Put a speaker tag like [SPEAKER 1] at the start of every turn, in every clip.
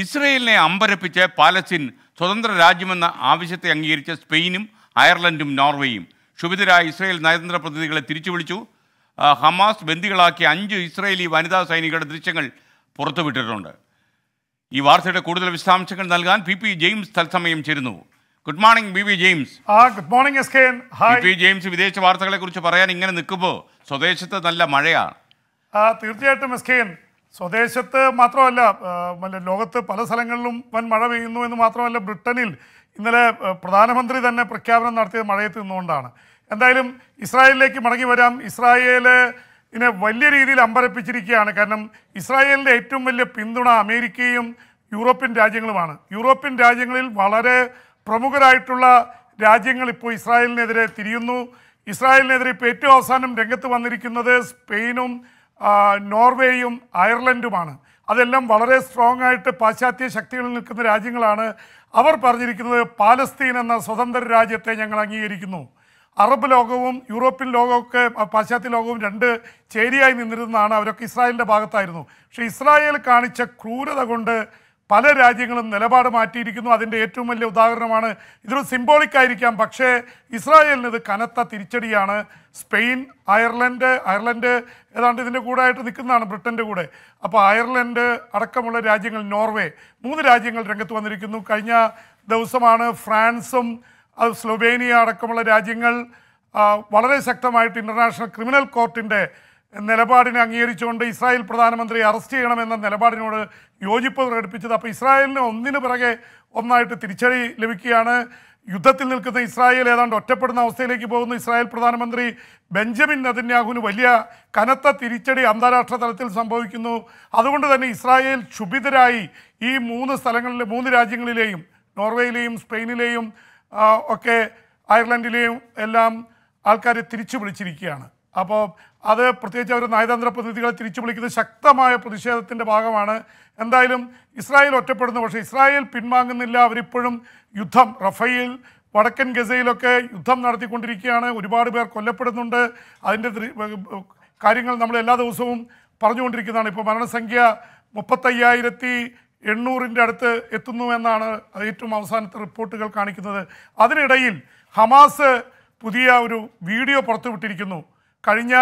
[SPEAKER 1] ഇസ്രയേലിനെ അമ്പരപ്പിച്ച് പാലസ്തീൻ സ്വതന്ത്ര രാജ്യമെന്ന ആവശ്യത്തെ അംഗീകരിച്ച സ്പെയിനും അയർലൻഡും നോർവേയും ക്ഷുഭിതരായ ഇസ്രയേൽ നയതന്ത്ര പ്രതിനിധികളെ തിരിച്ചു വിളിച്ചു ഹമാസ് ബന്ദികളാക്കിയ അഞ്ച് ഇസ്രയേലി വനിതാ സൈനികരുടെ ദൃശ്യങ്ങൾ പുറത്തുവിട്ടിട്ടുണ്ട് ഈ വാർത്തയുടെ കൂടുതൽ വിശദാംശങ്ങൾ നൽകാൻ പി പി ജെയിംസ് തത്സമയം ചേരുന്നു good morning B P James
[SPEAKER 2] good morning P
[SPEAKER 1] James വിദേശ വാർത്തകളെ കുറിച്ച് പറയാൻ ഇങ്ങനെ നിൽക്കുമ്പോൾ സ്വദേശത്ത് നല്ല മഴയാണ്
[SPEAKER 2] തീർച്ചയായിട്ടും സ്വദേശത്ത് മാത്രമല്ല മറ്റേ ലോകത്ത് പല സ്ഥലങ്ങളിലും വൻ മഴ പെയ്യുന്നു എന്ന് മാത്രമല്ല ബ്രിട്ടനിൽ ഇന്നലെ പ്രധാനമന്ത്രി തന്നെ പ്രഖ്യാപനം നടത്തിയത് മഴയത്ത് നിന്നുകൊണ്ടാണ് എന്തായാലും ഇസ്രായേലിലേക്ക് മടങ്ങി വരാം ഇസ്രായേല് ഇതിനെ വലിയ രീതിയിൽ അമ്പരപ്പിച്ചിരിക്കുകയാണ് കാരണം ഇസ്രായേലിൻ്റെ ഏറ്റവും വലിയ പിന്തുണ അമേരിക്കയും യൂറോപ്യൻ രാജ്യങ്ങളുമാണ് യൂറോപ്യൻ രാജ്യങ്ങളിൽ വളരെ പ്രമുഖരായിട്ടുള്ള രാജ്യങ്ങൾ ഇപ്പോൾ ഇസ്രായേലിനെതിരെ തിരിയുന്നു ഇസ്രായേലിനെതിരെ ഇപ്പോൾ ഏറ്റവും അവസാനം രംഗത്ത് വന്നിരിക്കുന്നത് സ്പെയിനും നോർവേയും അയർലൻഡുമാണ് അതെല്ലാം വളരെ സ്ട്രോങ് ആയിട്ട് പാശ്ചാത്യ ശക്തികളിൽ നിൽക്കുന്ന രാജ്യങ്ങളാണ് അവർ പറഞ്ഞിരിക്കുന്നത് പാലസ്തീൻ എന്ന സ്വതന്ത്ര രാജ്യത്തെ ഞങ്ങൾ അംഗീകരിക്കുന്നു അറബ് ലോകവും യൂറോപ്യൻ ലോകമൊക്കെ പാശ്ചാത്യ ലോകവും രണ്ട് ചേരിയായി നിന്നിരുന്നതാണ് അവരൊക്കെ ഇസ്രായേലിൻ്റെ ഭാഗത്തായിരുന്നു പക്ഷേ ഇസ്രായേൽ കാണിച്ച ക്രൂരത കൊണ്ട് പല രാജ്യങ്ങളും നിലപാട് മാറ്റിയിരിക്കുന്നു അതിൻ്റെ ഏറ്റവും വലിയ ഉദാഹരണമാണ് ഇതൊരു സിംബോളിക് ആയിരിക്കാം പക്ഷേ ഇസ്രായേലിന് ഇത് കനത്ത തിരിച്ചടിയാണ് സ്പെയിൻ അയർലൻഡ് അയർലൻഡ് ഏതാണ്ട് ഇതിൻ്റെ കൂടെ ആയിട്ട് നിൽക്കുന്നതാണ് ബ്രിട്ടൻ്റെ കൂടെ അപ്പോൾ അയർലൻഡ് അടക്കമുള്ള രാജ്യങ്ങൾ നോർവേ മൂന്ന് രാജ്യങ്ങൾ രംഗത്ത് വന്നിരിക്കുന്നു കഴിഞ്ഞ ദിവസമാണ് ഫ്രാൻസും അത് സ്ലൊവേനിയ അടക്കമുള്ള രാജ്യങ്ങൾ വളരെ ശക്തമായിട്ട് ഇൻ്റർനാഷണൽ ക്രിമിനൽ കോർട്ടിൻ്റെ നിലപാടിനെ അംഗീകരിച്ചുകൊണ്ട് ഇസ്രായേൽ പ്രധാനമന്ത്രി അറസ്റ്റ് ചെയ്യണമെന്ന നിലപാടിനോട് യോജിപ്പ് പ്രകടിപ്പിച്ചത് അപ്പോൾ ഇസ്രായേലിന് ഒന്നിനു പിറകെ ഒന്നായിട്ട് തിരിച്ചടി ലഭിക്കുകയാണ് യുദ്ധത്തിൽ നിൽക്കുന്ന ഇസ്രായേൽ ഏതാണ്ട് ഒറ്റപ്പെടുന്ന അവസ്ഥയിലേക്ക് പോകുന്ന ഇസ്രായേൽ പ്രധാനമന്ത്രി ബെഞ്ചമിൻ നദന്യാഹുവിന് വലിയ കനത്ത തിരിച്ചടി അന്താരാഷ്ട്ര തലത്തിൽ സംഭവിക്കുന്നു അതുകൊണ്ട് തന്നെ ഇസ്രായേൽ ക്ഷുഭിതരായി ഈ മൂന്ന് സ്ഥലങ്ങളിലെ മൂന്ന് രാജ്യങ്ങളിലെയും നോർവേയിലെയും സ്പെയിനിലെയും ഒക്കെ അയർലൻഡിലെയും എല്ലാം ആൾക്കാരെ തിരിച്ചു വിളിച്ചിരിക്കുകയാണ് അപ്പോൾ അത് പ്രത്യേകിച്ച് അവർ നയതന്ത്ര പ്രതിനിധികളെ തിരിച്ചു വിളിക്കുന്ന ശക്തമായ പ്രതിഷേധത്തിൻ്റെ ഭാഗമാണ് എന്തായാലും ഇസ്രായേൽ ഒറ്റപ്പെടുന്നു പക്ഷേ ഇസ്രായേൽ പിൻവാങ്ങുന്നില്ല അവരിപ്പോഴും യുദ്ധം റഫയിൽ വടക്കൻ ഗസയിലൊക്കെ യുദ്ധം നടത്തിക്കൊണ്ടിരിക്കുകയാണ് ഒരുപാട് പേർ കൊല്ലപ്പെടുന്നുണ്ട് അതിൻ്റെ കാര്യങ്ങൾ നമ്മൾ എല്ലാ ദിവസവും പറഞ്ഞുകൊണ്ടിരിക്കുന്നതാണ് ഇപ്പോൾ മരണസംഖ്യ മുപ്പത്തയ്യായിരത്തി എണ്ണൂറിൻ്റെ അടുത്ത് എത്തുന്നു എന്നാണ് ഏറ്റവും അവസാനത്തെ റിപ്പോർട്ടുകൾ കാണിക്കുന്നത് അതിനിടയിൽ ഹമാസ് പുതിയ ഒരു വീഡിയോ പുറത്തുവിട്ടിരിക്കുന്നു കഴിഞ്ഞ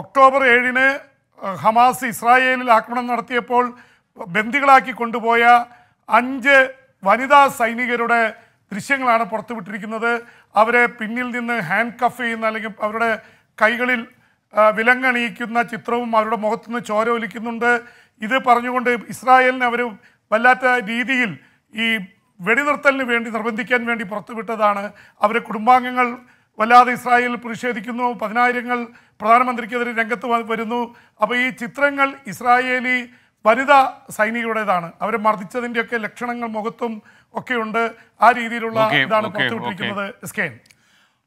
[SPEAKER 2] ഒക്ടോബർ ഏഴിന് ഹമാസ് ഇസ്രായേലിൽ ആക്രമണം നടത്തിയപ്പോൾ ബന്ദികളാക്കി കൊണ്ടുപോയ അഞ്ച് വനിതാ സൈനികരുടെ ദൃശ്യങ്ങളാണ് പുറത്തുവിട്ടിരിക്കുന്നത് അവരെ പിന്നിൽ നിന്ന് ഹാൻഡ് കഫ് ചെയ്യുന്ന അല്ലെങ്കിൽ അവരുടെ കൈകളിൽ വിലങ്ങണിയിക്കുന്ന ചിത്രവും അവരുടെ മുഖത്തുനിന്ന് ചോര ഒലിക്കുന്നുണ്ട് ഇത് പറഞ്ഞുകൊണ്ട് ഇസ്രായേലിനെ അവർ വല്ലാത്ത രീതിയിൽ ഈ വെടിനിർത്തലിന് വേണ്ടി നിർബന്ധിക്കാൻ വേണ്ടി പുറത്തുവിട്ടതാണ് അവരെ കുടുംബാംഗങ്ങൾ വല്ലാതെ ഇസ്രായേൽ പ്രതിഷേധിക്കുന്നു പതിനായിരങ്ങൾ പ്രധാനമന്ത്രിക്കെതിരെ രംഗത്ത് വരുന്നു അപ്പോൾ ഈ ചിത്രങ്ങൾ ഇസ്രായേലി വനിതാ സൈനികരുടേതാണ് അവരെ മർദ്ദിച്ചതിൻ്റെയൊക്കെ ലക്ഷണങ്ങൾ മുഖത്തും ഒക്കെയുണ്ട് ആ രീതിയിലുള്ള ഇതാണ് പുറത്തുവിട്ടിരിക്കുന്നത് സ്കെയിൻ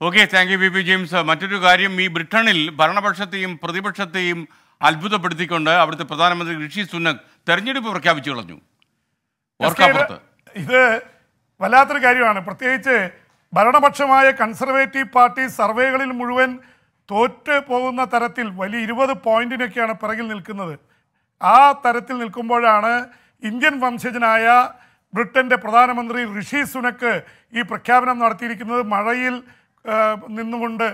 [SPEAKER 1] okay thank you B P James മറ്റൊരു കാര്യം ഈ ബ്രിട്ടണിൽ ഭരണപക്ഷത്തെയും പ്രതിപക്ഷത്തെയും അത്ഭുതപ്പെടുത്തിക്കൊണ്ട് അവിടുത്തെ പ്രധാനമന്ത്രി ഋഷി സുനക് തെരഞ്ഞെടുപ്പ് പ്രഖ്യാപിച്ചു കളഞ്ഞു
[SPEAKER 2] ഇത് വല്ലാത്തൊരു കാര്യമാണ് പ്രത്യേകിച്ച് ഭരണപക്ഷമായ കൺസർവേറ്റീവ് പാർട്ടി സർവേകളിൽ മുഴുവൻ തോറ്റ് പോകുന്ന തരത്തിൽ വലിയ ഇരുപത് പോയിന്റിനൊക്കെയാണ് പിറകിൽ നിൽക്കുന്നത് ആ തരത്തിൽ നിൽക്കുമ്പോഴാണ് ഇന്ത്യൻ വംശജനായ ബ്രിട്ടൻ്റെ പ്രധാനമന്ത്രി ഋഷി സുനക്ക് ഈ പ്രഖ്യാപനം നടത്തിയിരിക്കുന്നത് മഴയിൽ നിന്നുകൊണ്ട്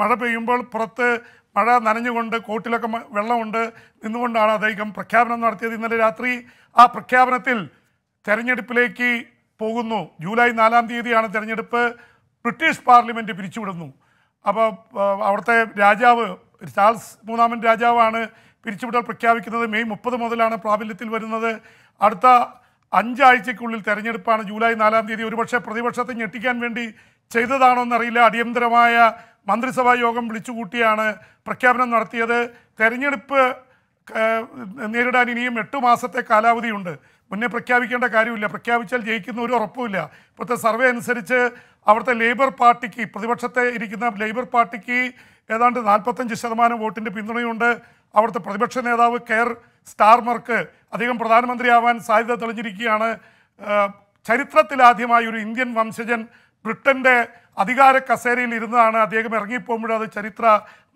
[SPEAKER 2] മഴ പെയ്യുമ്പോൾ പുറത്ത് മഴ നനഞ്ഞുകൊണ്ട് കോട്ടിലൊക്കെ വെള്ളമുണ്ട് നിന്നുകൊണ്ടാണ് അദ്ദേഹം പ്രഖ്യാപനം നടത്തിയത് ഇന്നലെ രാത്രി ആ പ്രഖ്യാപനത്തിൽ തെരഞ്ഞെടുപ്പിലേക്ക് പോകുന്നു ജൂലൈ നാലാം തീയതിയാണ് തെരഞ്ഞെടുപ്പ് ബ്രിട്ടീഷ് പാർലമെൻറ്റ് പിരിച്ചുവിടുന്നു അപ്പോൾ അവിടുത്തെ രാജാവ് ചാൾസ് മൂന്നാമൻ രാജാവാണ് പിരിച്ചുവിടൽ പ്രഖ്യാപിക്കുന്നത് മെയ് മുപ്പത് മുതലാണ് പ്രാബല്യത്തിൽ വരുന്നത് അടുത്ത അഞ്ചാഴ്ചയ്ക്കുള്ളിൽ തെരഞ്ഞെടുപ്പാണ് ജൂലൈ നാലാം തീയതി ഒരുപക്ഷെ പ്രതിപക്ഷത്തെ ഞെട്ടിക്കാൻ വേണ്ടി ചെയ്തതാണോ എന്നറിയില്ല അടിയന്തരമായ മന്ത്രിസഭാ യോഗം വിളിച്ചുകൂട്ടിയാണ് പ്രഖ്യാപനം നടത്തിയത് തെരഞ്ഞെടുപ്പ് നേരിടാൻ ഇനിയും എട്ട് മാസത്തെ കാലാവധിയുണ്ട് മുന്നേ പ്രഖ്യാപിക്കേണ്ട കാര്യമില്ല പ്രഖ്യാപിച്ചാൽ ജയിക്കുന്ന ഒരു ഉറപ്പുമില്ല ഇപ്പോഴത്തെ സർവേ അനുസരിച്ച് അവിടുത്തെ ലേബർ പാർട്ടിക്ക് പ്രതിപക്ഷത്തെ ഇരിക്കുന്ന ലേബർ പാർട്ടിക്ക് ഏതാണ്ട് നാൽപ്പത്തഞ്ച് ശതമാനം വോട്ടിൻ്റെ പിന്തുണയുണ്ട് അവിടുത്തെ പ്രതിപക്ഷ നേതാവ് കെയർ സ്റ്റാർമർക്ക് അധികം പ്രധാനമന്ത്രിയാവാൻ സാധ്യത തെളിഞ്ഞിരിക്കുകയാണ് ചരിത്രത്തിലാദ്യമായി ഒരു ഇന്ത്യൻ വംശജൻ ബ്രിട്ടൻ്റെ അധികാര കസേരയിൽ ഇരുന്നതാണ് അദ്ദേഹം ഇറങ്ങിപ്പോകുമ്പോഴത് ചരിത്ര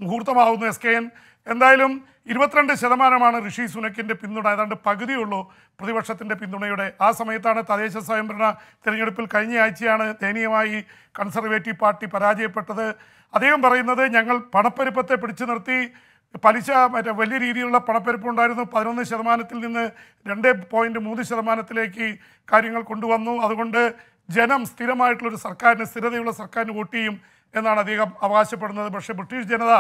[SPEAKER 2] മുഹൂർത്തമാകുന്നു എസ് കെ എൻ എന്തായാലും ഇരുപത്തിരണ്ട് ശതമാനമാണ് ഋഷി സുനക്കിൻ്റെ പിന്തുണ ഏതാണ്ട് പകുതിയുള്ളൂ പ്രതിപക്ഷത്തിൻ്റെ പിന്തുണയുടെ ആ സമയത്താണ് തദ്ദേശ സ്വയംഭരണ തിരഞ്ഞെടുപ്പിൽ കഴിഞ്ഞ ആഴ്ചയാണ് ദയനീയമായി കൺസർവേറ്റീവ് പാർട്ടി പരാജയപ്പെട്ടത് അദ്ദേഹം പറയുന്നത് ഞങ്ങൾ പണപ്പെരുപ്പത്തെ പിടിച്ചു നിർത്തി പലിശ മറ്റേ വലിയ രീതിയിലുള്ള പണപ്പെരുപ്പ് ഉണ്ടായിരുന്നു പതിനൊന്ന് ശതമാനത്തിൽ നിന്ന് രണ്ട് പോയിൻ്റ് മൂന്ന് ശതമാനത്തിലേക്ക് കാര്യങ്ങൾ കൊണ്ടുവന്നു അതുകൊണ്ട് ജനം സ്ഥിരമായിട്ടുള്ളൊരു സർക്കാരിന് സ്ഥിരതയുള്ള സർക്കാരിന് വോട്ട് ചെയ്യും എന്നാണ് അദ്ദേഹം അവകാശപ്പെടുന്നത് പക്ഷേ ബ്രിട്ടീഷ് ജനത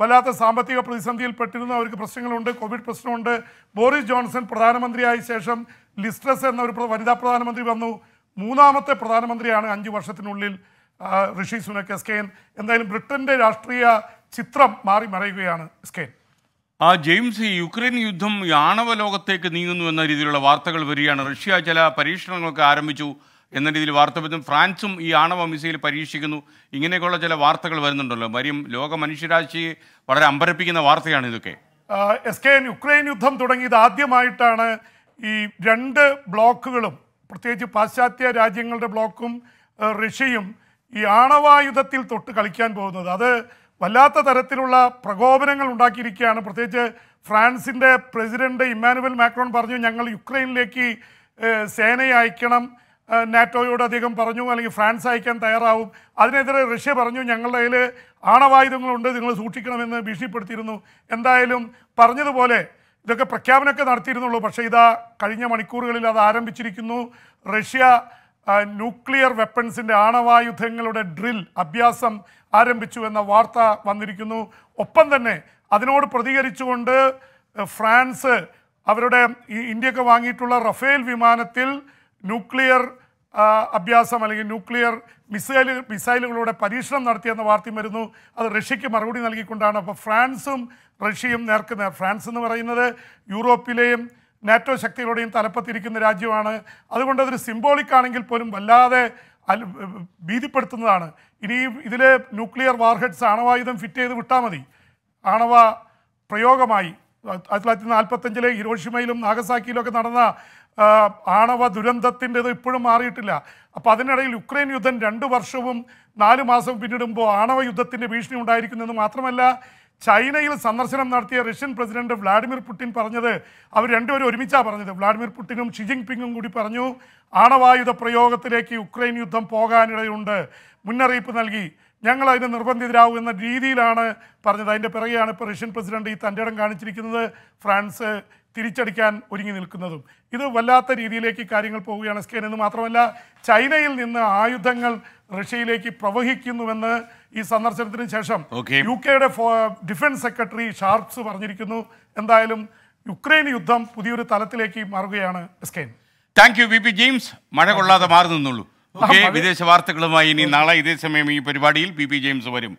[SPEAKER 2] വല്ലാത്ത സാമ്പത്തിക പ്രതിസന്ധിയിൽ പെട്ടിരുന്നു അവർക്ക് പ്രശ്നങ്ങളുണ്ട് കോവിഡ് പ്രശ്നമുണ്ട് ബോറിസ് ജോൺസൺ പ്രധാനമന്ത്രിയായ ശേഷം ലിസ്ട്രസ് എന്ന ഒരു വനിതാ പ്രധാനമന്ത്രി വന്നു മൂന്നാമത്തെ പ്രധാനമന്ത്രിയാണ് അഞ്ച് വർഷത്തിനുള്ളിൽ ഋഷി സുനക് എൻ എന്തായാലും ബ്രിട്ടന്റെ രാഷ്ട്രീയ ചിത്രം മാറി മറയുകയാണ് കെ
[SPEAKER 1] ആ ജെയിംസ് യുക്രൈൻ യുദ്ധം ആണവ ലോകത്തേക്ക് നീങ്ങുന്നു എന്ന രീതിയിലുള്ള വാർത്തകൾ വരികയാണ് റഷ്യ ചില പരീക്ഷണങ്ങളൊക്കെ ആരംഭിച്ചു എന്ന രീതിയിൽ വാർത്ത വരുന്നു ഫ്രാൻസും ഈ ആണവ മിസൈൽ പരീക്ഷിക്കുന്നു ഇങ്ങനെയൊക്കെയുള്ള ചില വാർത്തകൾ വരുന്നുണ്ടല്ലോ മരിയും ലോക മനുഷ്യരാശി വളരെ അമ്പരപ്പിക്കുന്ന വാർത്തയാണ് ഇതൊക്കെ
[SPEAKER 2] എസ് കെ യുക്രൈൻ യുദ്ധം തുടങ്ങിയത് ആദ്യമായിട്ടാണ് ഈ രണ്ട് ബ്ലോക്കുകളും പ്രത്യേകിച്ച് പാശ്ചാത്യ രാജ്യങ്ങളുടെ ബ്ലോക്കും റഷ്യയും ഈ ആണവായുധത്തിൽ തൊട്ട് കളിക്കാൻ പോകുന്നത് അത് വല്ലാത്ത തരത്തിലുള്ള പ്രകോപനങ്ങൾ ഉണ്ടാക്കിയിരിക്കുകയാണ് പ്രത്യേകിച്ച് ഫ്രാൻസിൻ്റെ പ്രസിഡന്റ് ഇമ്മാനുവൽ മാക്രോൺ പറഞ്ഞു ഞങ്ങൾ യുക്രൈനിലേക്ക് സേനയെ അയക്കണം നാറ്റോയോട് അദ്ദേഹം പറഞ്ഞു അല്ലെങ്കിൽ ഫ്രാൻസ് അയക്കാൻ തയ്യാറാവും അതിനെതിരെ റഷ്യ പറഞ്ഞു ഞങ്ങളുടെ കയ്യിൽ ആണവായുധങ്ങളുണ്ട് നിങ്ങൾ സൂക്ഷിക്കണമെന്ന് ഭീഷണിപ്പെടുത്തിയിരുന്നു എന്തായാലും പറഞ്ഞതുപോലെ ഇതൊക്കെ പ്രഖ്യാപനമൊക്കെ നടത്തിയിരുന്നുള്ളൂ പക്ഷേ ഇതാ കഴിഞ്ഞ മണിക്കൂറുകളിൽ അത് ആരംഭിച്ചിരിക്കുന്നു റഷ്യ ന്യൂക്ലിയർ വെപ്പൺസിൻ്റെ ആണവായുധങ്ങളുടെ ഡ്രിൽ അഭ്യാസം ആരംഭിച്ചു എന്ന വാർത്ത വന്നിരിക്കുന്നു ഒപ്പം തന്നെ അതിനോട് പ്രതികരിച്ചുകൊണ്ട് ഫ്രാൻസ് അവരുടെ ഇന്ത്യക്ക് ഇന്ത്യയൊക്കെ വാങ്ങിയിട്ടുള്ള റഫേൽ വിമാനത്തിൽ ന്യൂക്ലിയർ അഭ്യാസം അല്ലെങ്കിൽ ന്യൂക്ലിയർ മിസൈലുകൾ മിസൈലുകളുടെ പരീക്ഷണം നടത്തിയെന്ന വാർത്തയും വരുന്നു അത് റഷ്യയ്ക്ക് മറുപടി നൽകിക്കൊണ്ടാണ് അപ്പോൾ ഫ്രാൻസും റഷ്യയും നേർക്കുന്നത് ഫ്രാൻസ് എന്ന് പറയുന്നത് യൂറോപ്പിലെയും നാറ്റോ ശക്തികളുടെയും തലപ്പത്തിരിക്കുന്ന രാജ്യമാണ് അതുകൊണ്ട് അതൊരു സിംബോളിക് ആണെങ്കിൽ പോലും വല്ലാതെ ഭീതിപ്പെടുത്തുന്നതാണ് ഇനി ഇതിൽ ന്യൂക്ലിയർ വാർഹെഡ്സ് ആണവായുധം ഫിറ്റ് ചെയ്ത് വിട്ടാൽ മതി ആണവ പ്രയോഗമായി ആയിരത്തി തൊള്ളായിരത്തി നാൽപ്പത്തഞ്ചിലെ ഹിരോഷിമയിലും നാഗസാക്കിയിലും ഒക്കെ നടന്ന ആണവ ദുരന്തത്തിൻ്റെത് ഇപ്പോഴും മാറിയിട്ടില്ല അപ്പോൾ അതിനിടയിൽ യുക്രൈൻ യുദ്ധം രണ്ട് വർഷവും നാല് മാസവും പിന്നിടുമ്പോൾ ആണവ യുദ്ധത്തിൻ്റെ ഭീഷണി ഉണ്ടായിരിക്കുന്നെന്ന് മാത്രമല്ല ചൈനയിൽ സന്ദർശനം നടത്തിയ റഷ്യൻ പ്രസിഡന്റ് വ്ളാഡിമിർ പുടിൻ പറഞ്ഞത് അവർ രണ്ടുപേരും ഒരുമിച്ചാണ് പറഞ്ഞത് വ്ളാഡിമിർ പുടിനും ഷി പിങ്ങും കൂടി പറഞ്ഞു ആണവായുധ പ്രയോഗത്തിലേക്ക് യുക്രൈൻ യുദ്ധം പോകാനിടയുണ്ട് മുന്നറിയിപ്പ് നൽകി ഞങ്ങൾ അതിന് നിർബന്ധിതരാകും എന്ന രീതിയിലാണ് പറഞ്ഞത് അതിൻ്റെ പിറകെയാണ് ഇപ്പോൾ റഷ്യൻ പ്രസിഡന്റ് ഈ തൻ്റെ ഇടം കാണിച്ചിരിക്കുന്നത് ഫ്രാൻസ് തിരിച്ചടിക്കാൻ ഒരുങ്ങി നിൽക്കുന്നതും ഇത് വല്ലാത്ത രീതിയിലേക്ക് കാര്യങ്ങൾ പോവുകയാണ് സ്കെയിൻ എന്ന് മാത്രമല്ല ചൈനയിൽ നിന്ന് ആയുധങ്ങൾ റഷ്യയിലേക്ക് പ്രവഹിക്കുന്നുവെന്ന് ഈ സന്ദർശനത്തിന് ശേഷം യു കെയുടെ ഡിഫൻസ് സെക്രട്ടറി ഷാർപ്സ് പറഞ്ഞിരിക്കുന്നു എന്തായാലും യുക്രൈൻ യുദ്ധം പുതിയൊരു തലത്തിലേക്ക് മാറുകയാണ് സ്കെയിൻ
[SPEAKER 1] thank you V P James മഴ കൊള്ളാതെ മാറി നിന്നുള്ളൂ ഓക്കെ വിദേശ വാർത്തകളുമായി ഇനി നാളെ ഇതേ സമയം ഈ പരിപാടിയിൽ പി പി ജെയിംസ് വരും